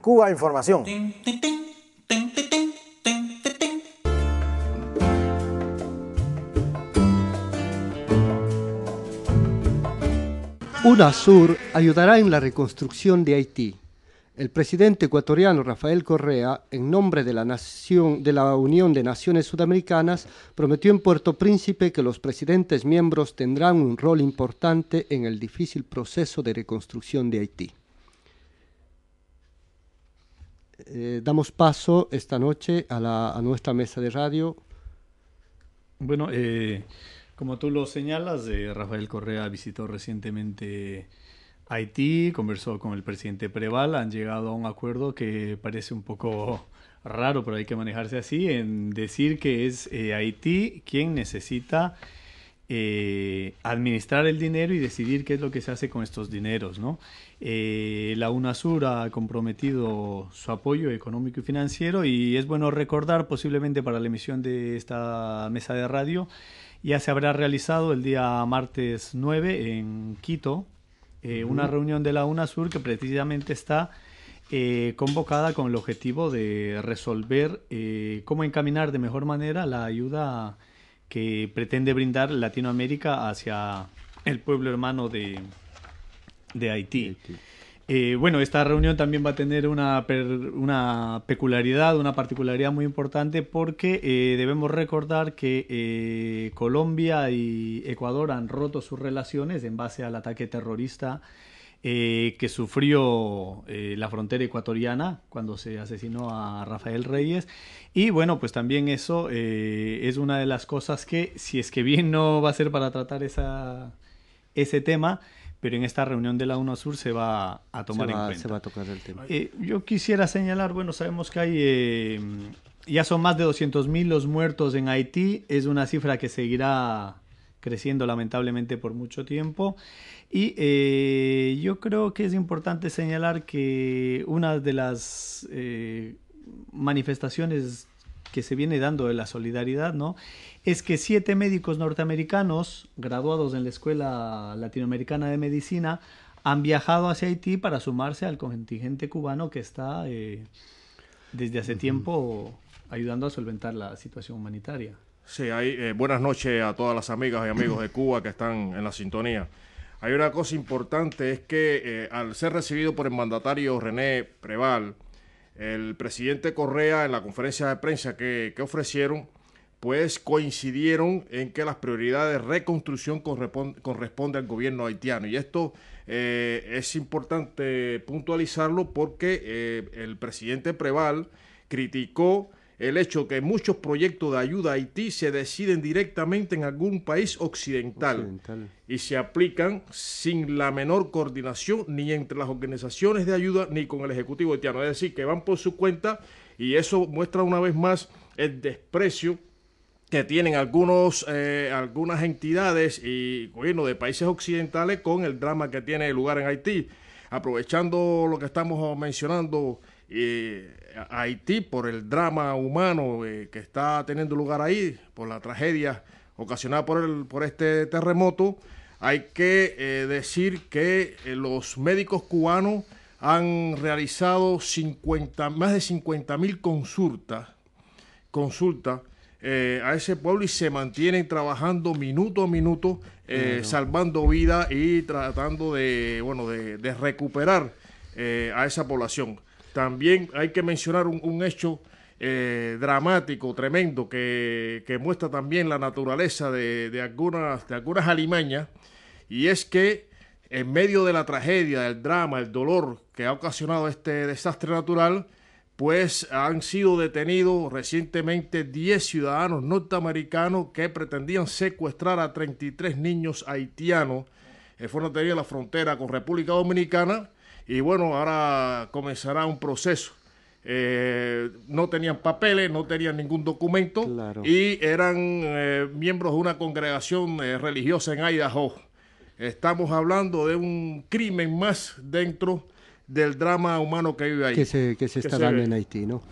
Cuba Información. UNASUR ayudará en la reconstrucción de Haití. El presidente ecuatoriano Rafael Correa, en nombre de la, de la Unión de Naciones Sudamericanas, prometió en Puerto Príncipe que los presidentes miembros tendrán un rol importante en el difícil proceso de reconstrucción de Haití. Eh, damos paso esta noche a, la, nuestra mesa de radio. Bueno, eh, como tú lo señalas, eh, Rafael Correa visitó recientemente Haití, conversó con el presidente Preval, han llegado a un acuerdo que parece un poco raro, pero hay que manejarse así, en decir que es Haití quien necesita eh, administrar el dinero y decidir qué es lo que se hace con estos dineros. ¿no? Eh, la UNASUR ha comprometido su apoyo económico y financiero y es bueno recordar posiblemente para la emisión de esta mesa de radio, ya se habrá realizado el día martes 9 en Quito eh, una reunión de la UNASUR que precisamente está... convocada con el objetivo de resolver cómo encaminar de mejor manera la ayuda que pretende brindar Latinoamérica hacia el pueblo hermano de, Haití. Eh, bueno, esta reunión también va a tener una, una peculiaridad, una particularidad muy importante porque eh, debemos recordar que eh, Colombia y Ecuador han roto sus relaciones en base al ataque terrorista eh, que sufrió eh, la frontera ecuatoriana cuando se asesinó a Rafael Reyes. Y bueno, pues también eso eh, es una de las cosas que, si es que bien no va a ser para tratar esa, ese tema, pero en esta reunión de la UNASUR se va a tomar en cuenta. Se va a tocar el tema. yo quisiera señalar, bueno, sabemos que hay... ya son más de 200.000 los muertos en Haití, es una cifra que seguirá creciendo lamentablemente por mucho tiempo. Y eh, yo creo que es importante señalar que una de las eh, manifestaciones que se viene dando de la solidaridad, ¿no? Es que siete médicos norteamericanos graduados en la Escuela Latinoamericana de Medicina han viajado hacia Haití para sumarse al contingente cubano que está eh, desde hace tiempo ayudando a solventar la situación humanitaria. Sí, eh, buenas noches a todas las amigas y amigos de Cuba que están en la sintonía. Hay una cosa importante, es que eh, al ser recibido por el mandatario René Preval, el presidente Correa en la conferencia de prensa que, ofrecieron, pues coincidieron en que las prioridades de reconstrucción corresponde, al gobierno haitiano. Y esto eh, es importante puntualizarlo porque el presidente Preval criticó el hecho que muchos proyectos de ayuda a Haití se deciden directamente en algún país occidental, y se aplican sin la menor coordinación ni entre las organizaciones de ayuda ni con el Ejecutivo haitiano. Es decir, que van por su cuenta y eso muestra una vez más el desprecio que tienen algunos, eh, algunas entidades y gobiernos de países occidentales con el drama que tiene lugar en Haití. Aprovechando lo que estamos mencionando y eh, Haití por el drama humano eh, que está teniendo lugar ahí, por la tragedia ocasionada por, el, por este terremoto, hay que eh, decir que los médicos cubanos han realizado más de 50 mil consultas, a ese pueblo y se mantienen trabajando minuto a minuto, salvando vida y tratando de, bueno, de recuperar a esa población. También hay que mencionar un, hecho eh, dramático, tremendo, que, muestra también la naturaleza de, algunas, de algunas alimañas, y es que en medio de la tragedia, del drama, el dolor que ha ocasionado este desastre natural, pues han sido detenidos recientemente 10 ciudadanos norteamericanos que pretendían secuestrar a 33 niños haitianos. Eh, fueron detenidos en la frontera con República Dominicana y bueno, ahora comenzará un proceso. Eh, no tenían papeles, no tenían ningún documento y eran eh, miembros de una congregación eh, religiosa en Idaho. Estamos hablando de un crimen más dentro del drama humano que vive ahí. Que se, está dando en Haití, ¿no?